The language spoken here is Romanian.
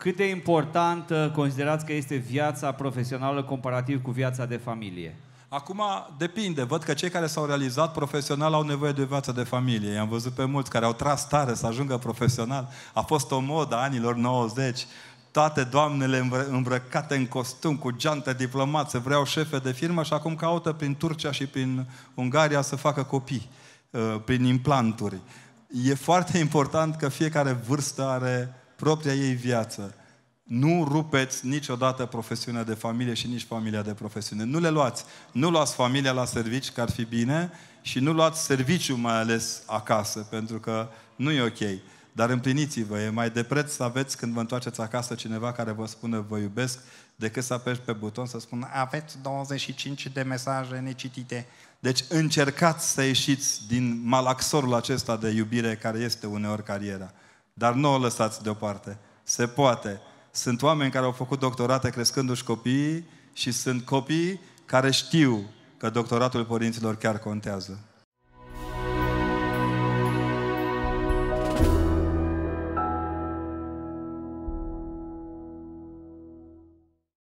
Cât de important? considerați că este viața profesională comparativ cu viața de familie? Acum depinde, văd că cei care s-au realizat profesional au nevoie de viață de familie. I-am văzut pe mulți care au tras tare să ajungă profesional. A fost o modă anilor 90, toate doamnele îmbrăcate în costum, cu geantă diplomață, vreau șefe de firmă și acum caută prin Turcia și prin Ungaria să facă copii, uh, prin implanturi. E foarte important că fiecare vârstă are propria ei viață. Nu rupeți niciodată profesiunea de familie și nici familia de profesiune. Nu le luați. Nu luați familia la servici, că ar fi bine, și nu luați serviciu mai ales acasă, pentru că nu e ok. Dar împliniți-vă, e mai de preț să aveți când vă întoarceți acasă cineva care vă spune vă iubesc, decât să apeși pe buton să spună aveți 25 de mesaje necitite. Deci încercați să ieșiți din malaxorul acesta de iubire care este uneori cariera. Dar nu o lăsați deoparte. Se poate. Sunt oameni care au făcut doctorate crescându-și copiii și sunt copii care știu că doctoratul părinților chiar contează.